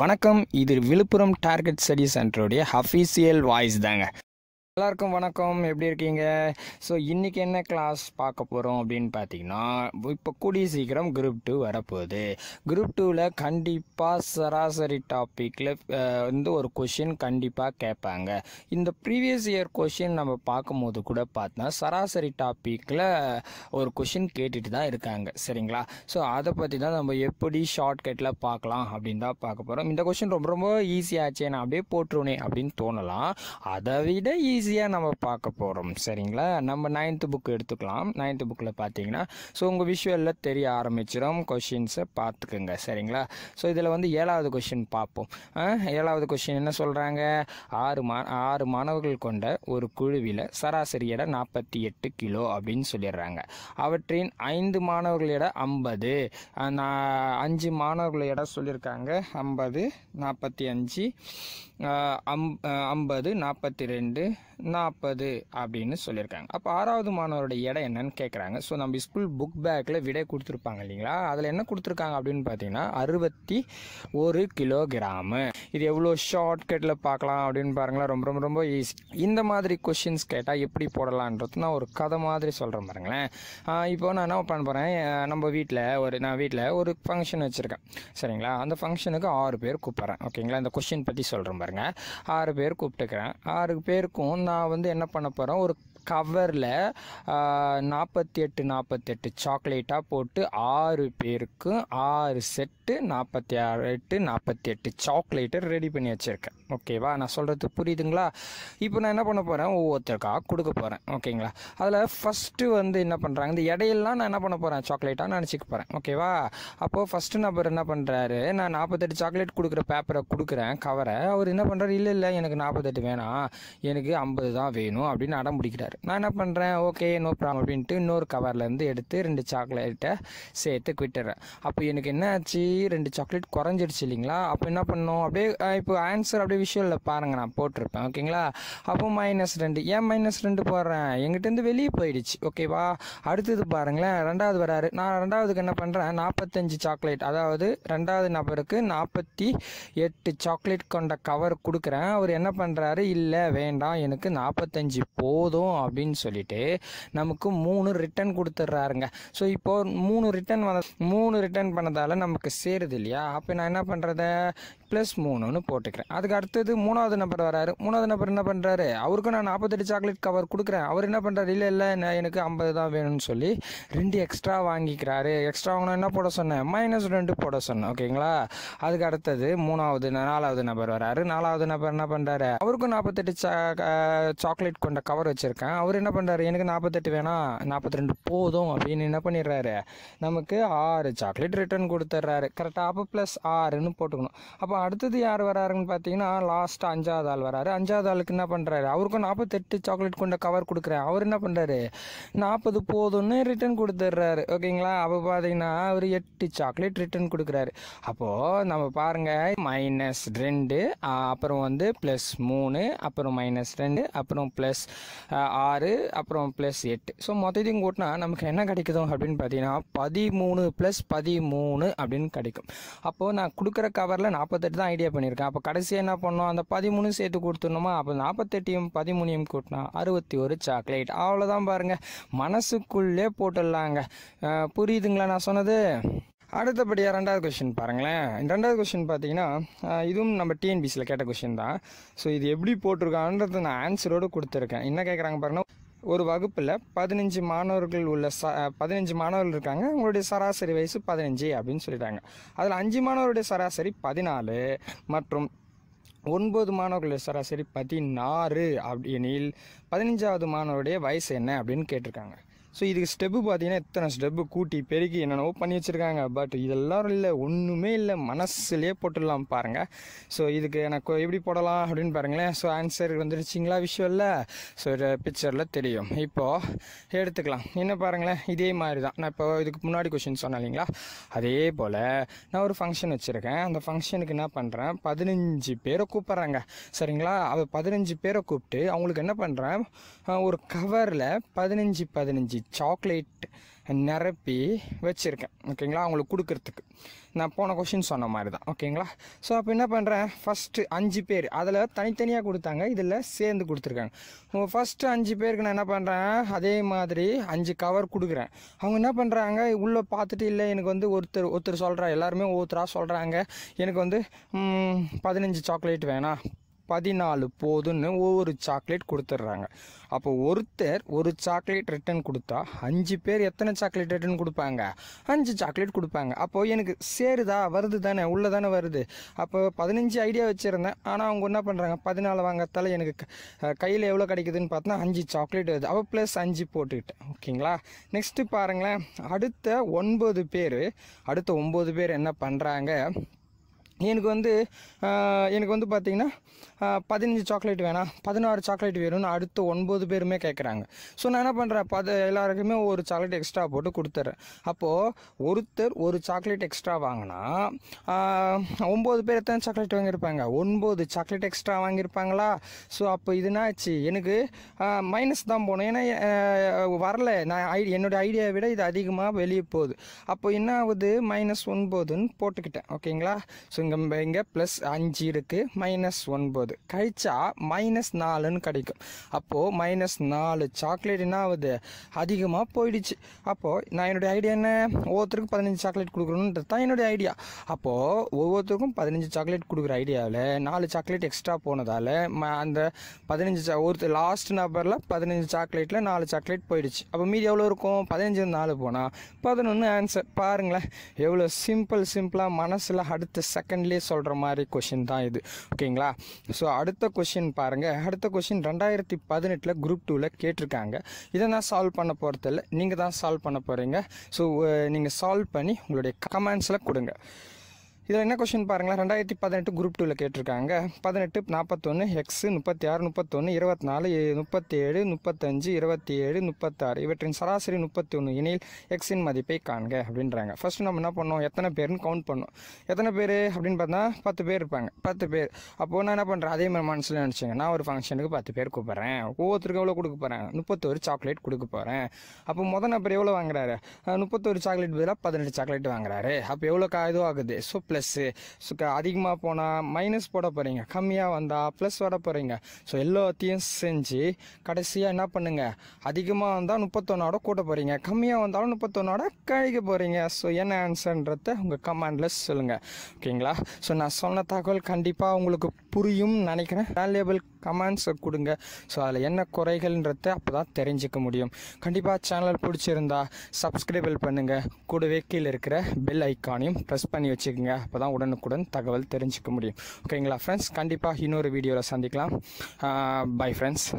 வணக்கம் இது Viluppuram target study சென்டருடைய அஃபீஷியல் வாய்ஸ் தாங்க எல்லாருக்கும் வணக்கம் எப்படி இருக்கீங்க ஸோ இன்றைக்கி என்ன கிளாஸ் பார்க்க போகிறோம் அப்படின்னு பார்த்தீங்கன்னா இப்போ கூடிய சீக்கிரம் குரூப் டூ வரப்போகுது குரூப் டூவில் கண்டிப்பாக சராசரி டாப்பிக்கில் வந்து ஒரு கொஷின் கண்டிப்பாக கேட்பாங்க இந்த ப்ரீவியஸ் இயர் கொஷின் நம்ம பார்க்கும்போது கூட பார்த்தா சராசரி டாப்பிக்கில் ஒரு கொஷின் கேட்டுட்டு தான் இருக்காங்க சரிங்களா ஸோ அதை பற்றி தான் நம்ம எப்படி ஷார்ட்கட்டில் பார்க்கலாம் அப்படின் தான் பார்க்க போகிறோம் இந்த கொஷின் ரொம்ப ரொம்ப ஈஸியாச்சு நான் அப்படியே போட்டுருவேனே அப்படின்னு தோணலாம் அதை விட ஈஸி ஈஸியாக நம்ம பார்க்க போகிறோம் சரிங்களா நம்ம நைன்த்து புக் எடுத்துக்கலாம் நைன்த்து புக்கில் பார்த்தீங்கன்னா ஸோ உங்கள் விஷுவலில் தெரிய ஆரம்பிச்சிடும் கொஷின்ஸை பார்த்துக்குங்க சரிங்களா ஸோ இதில் வந்து ஏழாவது கொஷின் பார்ப்போம் ஏழாவது கொஷின் என்ன சொல்கிறாங்க ஆறு மா ஆறு மாணவர்கள் கொண்ட ஒரு குழுவில் சராசரி இடம் நாற்பத்தி எட்டு கிலோ அப்படின்னு சொல்லிடுறாங்க அவற்றின் ஐந்து மாணவர்களிட ஐம்பது அஞ்சு மாணவர்களிட சொல்லியிருக்காங்க ஐம்பது நாற்பத்தி அஞ்சு ஐம்பது நாற்பத்தி ரெண்டு நாற்பது அப்படின்னு சொல்லியிருக்காங்க அப்போ ஆறாவது மாணவரோட இடம் என்னன்னு கேட்குறாங்க ஸோ நம்ம ஸ்கூல் புக் பேக்கில் விடை கொடுத்துருப்பாங்க இல்லைங்களா அதில் என்ன கொடுத்துருக்காங்க அப்படின்னு பார்த்தீங்கன்னா அறுபத்தி ஒரு கிலோகிராமு இது எவ்வளோ ஷார்ட்கட்டில் பார்க்கலாம் அப்படின்னு பாருங்களேன் ரொம்ப ரொம்ப ரொம்ப ஈஸி இந்த மாதிரி கொஷின்ஸ் கேட்டால் எப்படி போடலான்றது நான் ஒரு கதை மாதிரி சொல்கிறேன் பாருங்களேன் இப்போ நான் என்ன பண்ண போகிறேன் நம்ம வீட்டில் ஒரு நான் வீட்டில் ஒரு ஃபங்க்ஷன் வச்சுருக்கேன் சரிங்களா அந்த ஃபங்க்ஷனுக்கு ஆறு பேர் கூப்பிட்றேன் ஓகேங்களா இந்த கொஷின் பற்றி சொல்கிறேன் பாருங்கள் ஆறு பேர் கூப்பிட்டுக்கிறேன் ஆறு பேருக்கும் நான் வந்து என்ன பண்ண போகிறேன் ஒரு கவரில் நாற்பத்தி எட்டு நாற்பத்தெட்டு சாக்லேட்டாக போட்டு ஆறு பேருக்கும் ஆறு செட்டு நாற்பத்தி ஆறு எட்டு நாற்பத்தி எட்டு சாக்லேட்டை ரெடி பண்ணி வச்சுருக்கேன் ஓகேவா நான் சொல்கிறது புரியுதுங்களா இப்போ நான் என்ன பண்ண போகிறேன் ஒவ்வொருத்தருக்காக கொடுக்க போகிறேன் ஓகேங்களா அதில் ஃபஸ்ட்டு வந்து என்ன பண்ணுறாங்க இந்த இடையெல்லாம் நான் என்ன பண்ண போகிறேன் சாக்லேட்டாக நினச்சிக்க போகிறேன் ஓகேவா அப்போது ஃபஸ்ட்டு நபர் என்ன பண்ணுறாரு நான் நாற்பத்தெட்டு சாக்லேட் கொடுக்குற பேப்பரை கொடுக்குறேன் கவரை அவர் என்ன பண்ணுறாரு இல்லை இல்லை எனக்கு நாற்பத்தெட்டு வேணாம் எனக்கு ஐம்பது தான் வேணும் அப்படின்னு அடம் பிடிக்கிறார் நான் என்ன பண்ணுறேன் ஓகே நோ ப்ராப்ளம் அப்படின்ட்டு இன்னொரு கவர்லேருந்து எடுத்து ரெண்டு சாக்லேட்டை சேர்த்து விட்டுறேன் அப்போ எனக்கு என்ன ஆச்சு ரெண்டு சாக்லேட் குறைஞ்சிடுச்சு இல்லைங்களா அப்போ என்ன பண்ணோம் அப்படியே இப்போ ஆன்சர் அப்படியே இல்லை பாருங்கள் நான் போட்டிருப்பேன் ஓகேங்களா அப்போ மைனஸ் ரெண்டு ஏன் மைனஸ் ரெண்டு போடுறேன் எங்கிட்டேருந்து வெளியே போயிடுச்சு ஓகேவா அடுத்தது பாருங்களேன் ரெண்டாவது வராரு நான் ரெண்டாவதுக்கு என்ன பண்ணுறேன் நாற்பத்தஞ்சு சாக்லேட் அதாவது ரெண்டாவது நபருக்கு நாற்பத்தி எட்டு சாக்லேட் கொண்ட கவர் கொடுக்குறேன் அவர் என்ன பண்ணுறாரு இல்லை வேண்டாம் எனக்கு நாற்பத்தஞ்சு போதும் அப்படின்னு சொல்லிட்டு நமக்கு மூணு ரிட்டன் கொடுத்துட்றாருங்க ஸோ இப்போது மூணு ரிட்டன் வந்த மூணு ரிட்டர்ன் பண்ணதால் நமக்கு சேருது இல்லையா அப்போ நான் என்ன பண்ணுறது ப்ளஸ் மூணுன்னு போட்டுக்கிறேன் அதுக்கு அடுத்தது மூணாவது நம்பர் வராரு மூணாவது நம்பர் என்ன பண்ணுறாரு அவருக்கும் நான் நாற்பத்தெட்டு சாக்லேட் கவர் கொடுக்குறேன் அவர் என்ன பண்ணுறாரு இல்லை இல்லை எனக்கு ஐம்பது தான் வேணும்னு சொல்லி ரெண்டு எக்ஸ்ட்ரா வாங்கிக்கிறாரு எக்ஸ்ட்ரா வாங்கணும் என்ன போட சொன்னேன் மைனஸ் ரெண்டு போட சொன்னேன் ஓகேங்களா அதுக்கு அடுத்தது மூணாவது நாலாவது நபர் வராரு நாலாவது நபர் என்ன பண்ணுறாரு அவருக்கும் நாற்பத்தெட்டு சா சாக்லேட் கொண்ட கவர் வச்சுருக்கேன் அவர் என்ன பண்ணுறாரு எனக்கு நாற்பத்தெட்டு வேணாம் நாற்பத்தி ரெண்டு போதும் அப்படின்னு என்ன பண்ணிடுறாரு நமக்கு ஆறு சாக்லேட் ரிட்டர்ன் கொடுத்துட்றாரு கரெக்டாக அப்போ ப்ளஸ் ஆறுன்னு போட்டுக்கணும் அப்போ அப்போ அடுத்தது யார் வராருன்னு பார்த்தீங்கன்னா லாஸ்ட் அஞ்சாவது ஆள் வராரு அஞ்சாவது ஆளுக்கு என்ன பண்ணுறாரு அவருக்கும் நாற்பத்தெட்டு சாக்லேட் கொண்ட கவர் கொடுக்குறேன் அவர் என்ன பண்ணுறாரு நாற்பது போதும்னு ரிட்டன் கொடுத்துட்றாரு ஓகேங்களா அப்போ பார்த்தீங்கன்னா அவர் எட்டு சாக்லேட் ரிட்டன் கொடுக்குறாரு அப்போது நம்ம பாருங்கள் மைனஸ் ரெண்டு அப்புறம் வந்து ப்ளஸ் மூணு அப்புறம் மைனஸ் ரெண்டு அப்புறம் ப்ளஸ் ஆறு அப்புறம் ப்ளஸ் எட்டு ஸோ மொத்தத்தையும் கூட்டினா நமக்கு என்ன கிடைக்குது அப்படின்னு பார்த்தீங்கன்னா பதிமூணு ப்ளஸ் பதிமூணு அப்படின்னு கிடைக்கும் அப்போது நான் கொடுக்குற கவரில் நாற்பத்தி நாற்பத்தெட்டு தான் ஐடியா பண்ணியிருக்கேன் அப்போ கடைசியாக என்ன பண்ணோம் அந்த பதிமூணு சேர்த்து கொடுத்துடணுமா அப்போ நாற்பத்தெட்டையும் பதிமூணையும் கூட்டினா அறுபத்தி ஒரு சாக்லேட் அவ்வளோதான் பாருங்கள் மனசுக்குள்ளே போட்டுடலாங்க புரியுதுங்களா நான் சொன்னது அடுத்தபடியாக ரெண்டாவது கொஷின் பாருங்களேன் ரெண்டாவது கொஷின் பார்த்தீங்கன்னா இதுவும் நம்ம டிஎன்பிசியில் கேட்ட கொஷின் தான் ஸோ இது எப்படி போட்டிருக்கான்றது நான் ஆன்சரோடு கொடுத்துருக்கேன் என்ன கேட்குறாங்க பாருங்கள் ஒரு வகுப்பில் பதினஞ்சு மாணவர்கள் உள்ள ச பதினஞ்சு மாணவர்கள் இருக்காங்க அவங்களுடைய சராசரி வயசு பதினஞ்சு அப்படின்னு சொல்லிட்டாங்க அதில் அஞ்சு மாணவருடைய சராசரி பதினாலு மற்றும் ஒன்பது மாணவர்களுடைய சராசரி பதினாறு அப்படினில் பதினஞ்சாவது மாணவருடைய வயசு என்ன அப்படின்னு கேட்டிருக்காங்க ஸோ இதுக்கு ஸ்டெப்பு பார்த்தீங்கன்னா எத்தனை ஸ்டெப்பு கூட்டி பெருக்கி என்னென்னவோ பண்ணி வச்சுருக்காங்க பட் இதெல்லாம் இல்லை ஒன்றுமே இல்லை மனசுலேயே போட்டுடலாம் பாருங்கள் ஸோ இதுக்கு எனக்கு எப்படி போடலாம் அப்படின்னு பாருங்களேன் ஸோ ஆன்சர் வந்துருச்சிங்களா இல்லை ஸோ பிக்சரில் தெரியும் இப்போது எடுத்துக்கலாம் என்ன பாருங்களேன் இதே மாதிரி தான் நான் இப்போ இதுக்கு முன்னாடி கொஷின் சொன்னேன் இல்லைங்களா அதே போல் நான் ஒரு ஃபங்க்ஷன் வச்சுருக்கேன் அந்த ஃபங்க்ஷனுக்கு என்ன பண்ணுறேன் பதினஞ்சு பேரை கூப்பிட்றாங்க சரிங்களா அது பதினஞ்சு பேரை கூப்பிட்டு அவங்களுக்கு என்ன பண்ணுறேன் ஒரு கவரில் பதினஞ்சு பதினஞ்சு சாக்லேட் நிரப்பி வச்சுருக்கேன் ஓகேங்களா அவங்களுக்கு கொடுக்குறதுக்கு நான் போன கொஷின் சொன்ன மாதிரி தான் ஓகேங்களா ஸோ அப்போ என்ன பண்ணுறேன் ஃபஸ்ட்டு அஞ்சு பேர் அதில் தனித்தனியாக கொடுத்தாங்க இதில் சேர்ந்து கொடுத்துருக்காங்க உங்கள் ஃபஸ்ட்டு அஞ்சு பேருக்கு நான் என்ன பண்ணுறேன் அதே மாதிரி அஞ்சு கவர் கொடுக்குறேன் அவங்க என்ன பண்ணுறாங்க உள்ளே பார்த்துட்டு இல்லை எனக்கு வந்து ஒருத்தர் ஒருத்தர் சொல்கிறா எல்லாருமே ஒவ்வொருத்தராக சொல்கிறாங்க எனக்கு வந்து பதினஞ்சு சாக்லேட் வேணாம் பதினாலு போதுன்னு ஒவ்வொரு சாக்லேட் கொடுத்துட்றாங்க அப்போ ஒருத்தர் ஒரு சாக்லேட் ரிட்டன் கொடுத்தா அஞ்சு பேர் எத்தனை சாக்லேட் ரிட்டன் கொடுப்பாங்க அஞ்சு சாக்லேட் கொடுப்பாங்க அப்போது எனக்கு சேருதா வருது தானே உள்ளே தானே வருது அப்போ பதினஞ்சு ஐடியா வச்சுருந்தேன் ஆனால் அவங்க என்ன பண்ணுறாங்க பதினாலு வாங்கத்தால் எனக்கு கையில் எவ்வளோ கிடைக்குதுன்னு பார்த்தா அஞ்சு சாக்லேட் வருது அப்போ ப்ளஸ் அஞ்சு போட்டுக்கிட்டேன் ஓகேங்களா நெக்ஸ்ட்டு பாருங்களேன் அடுத்த ஒன்பது பேர் அடுத்த ஒம்பது பேர் என்ன பண்ணுறாங்க எனக்கு வந்து எனக்கு வந்து பார்த்திங்கன்னா பதினஞ்சு சாக்லேட் வேணாம் பதினாறு சாக்லேட் வேணும்னு அடுத்து ஒன்பது பேருமே கேட்குறாங்க ஸோ நான் என்ன பண்ணுறேன் பத எல்லாருக்குமே ஒரு சாக்லேட் எக்ஸ்ட்ரா போட்டு கொடுத்துட்றேன் அப்போது ஒருத்தர் ஒரு சாக்லேட் எக்ஸ்ட்ரா வாங்கினா ஒம்பது பேர் எத்தனை சாக்லேட் வாங்கியிருப்பாங்க ஒன்பது சாக்லேட் எக்ஸ்ட்ரா வாங்கியிருப்பாங்களா ஸோ அப்போ இதுனாச்சு எனக்கு மைனஸ் தான் போகணும் ஏன்னா வரல நான் ஐ என்னோடய ஐடியாவை விட இது அதிகமாக வெளியே போகுது அப்போ என்ன ஆகுது மைனஸ் ஒன்பதுன்னு போட்டுக்கிட்டேன் ஓகேங்களா ஸோ நம்ம இங்கே ப்ளஸ் அஞ்சு இருக்குது மைனஸ் ஒன்பது கழிச்சா மைனஸ் நாலுன்னு கிடைக்கும் அப்போது மைனஸ் நாலு சாக்லேட் என்ன ஆகுது அதிகமாக போயிடுச்சு அப்போது நான் என்னுடைய ஐடியா என்ன ஒவ்வொருத்தருக்கும் பதினஞ்சு சாக்லேட் கொடுக்கணுன்றது தான் என்னுடைய ஐடியா அப்போது ஒவ்வொருத்தருக்கும் பதினஞ்சு சாக்லேட் கொடுக்குற ஐடியாவில் நாலு சாக்லேட் எக்ஸ்ட்ரா போனதால் ம அந்த பதினஞ்சு சா ஒருத்தர் லாஸ்ட் நபரில் பதினஞ்சு சாக்லேட்டில் நாலு சாக்லேட் போயிடுச்சு அப்போ மீதி எவ்வளோ இருக்கும் பதினஞ்சு நாலு போனால் பதினொன்று ஆன்சர் பாருங்களேன் எவ்வளோ சிம்பிள் சிம்பிளாக மனசில் அடுத்த செகண்ட் செகண்ட்லேயே சொல்கிற மாதிரி கொஷின் தான் இது ஓகேங்களா ஸோ அடுத்த கொஷின் பாருங்கள் அடுத்த கொஷின் ரெண்டாயிரத்தி பதினெட்டில் குரூப் டூவில் கேட்டிருக்காங்க இதை நான் சால்வ் பண்ண போகிறதில்ல நீங்கள் தான் சால்வ் பண்ண போகிறீங்க ஸோ நீங்கள் சால்வ் பண்ணி உங்களுடைய கமெண்ட்ஸில் கொடுங்க இதில் என்ன கொஷின் பாருங்கள் ரெண்டாயிரத்தி பதினெட்டு குரூப் டூவில் கேட்டிருக்காங்க பதினெட்டு நாற்பத்தொன்று எக்ஸு முப்பத்தி ஆறு முப்பத்தொன்று இருபத்தி நாலு முப்பத்தேழு முப்பத்தஞ்சு இருபத்தி ஏழு முப்பத்தாறு இவற்றின் சராசரி முப்பத்தி ஒன்று இனியில் எக்ஸின் மதிப்பை காண்க அப்படின்றாங்க ஃபஸ்ட்டு நம்ம என்ன பண்ணோம் எத்தனை பேர்னு கவுண்ட் பண்ணோம் எத்தனை பேர் அப்படின்னு பார்த்தா பத்து பேர் இருப்பாங்க பத்து பேர் அப்போது நான் என்ன பண்ணுறேன் அதே மாதிரி மனசில் நினச்சிங்க நான் ஒரு ஃபங்க்ஷனுக்கு பத்து பேர் கூப்பிட்றேன் ஒவ்வொருத்தருக்கும் எவ்வளோ கொடுக்க போகிறேன் முப்பத்தொரு சாக்லேட் கொடுக்க போகிறேன் அப்போ முதல் நபர் எவ்வளோ வாங்குறாரு முப்பத்தொரு சாக்லேட் பதிலாக பதினெட்டு சாக்லேட் வாங்குறாரு அப்போ எவ்வளோ கா ஆகுது ஸோ ப்ளஸ்ஸு அதிகமாக போனால் மைனஸ் போட போகிறீங்க கம்மியாக வந்தால் ப்ளஸ் வர போகிறீங்க ஸோ எல்லாத்தையும் செஞ்சு கடைசியாக என்ன பண்ணுங்கள் அதிகமாக வந்தால் முப்பத்தொன்னோட கூட்ட போகிறீங்க கம்மியாக வந்தாலும் முப்பத்தொன்னோட கழிக்க போகிறீங்க ஸோ என்ன ஆன்சர்ன்றத உங்கள் கமாண்டில் சொல்லுங்கள் ஓகேங்களா ஸோ நான் சொன்ன தகவல் கண்டிப்பாக உங்களுக்கு புரியும் நினைக்கிறேன் வேல்யூபிள் கமெண்ட்ஸை கொடுங்க ஸோ அதில் என்ன குறைகள்ன்றத அப்போ தான் தெரிஞ்சுக்க முடியும் கண்டிப்பாக சேனல் பிடிச்சிருந்தா சப்ஸ்கிரைபிள் பண்ணுங்கள் கூடவே கீழே இருக்கிற பெல் ஐக்கானையும் ப்ரெஸ் பண்ணி வச்சுக்கோங்க அப்போ தான் உடனுக்குடன் தகவல் தெரிஞ்சுக்க முடியும் ஓகேங்களா ஃப்ரெண்ட்ஸ் கண்டிப்பாக இன்னொரு வீடியோவில் சந்திக்கலாம் பை ஃப்ரெண்ட்ஸ்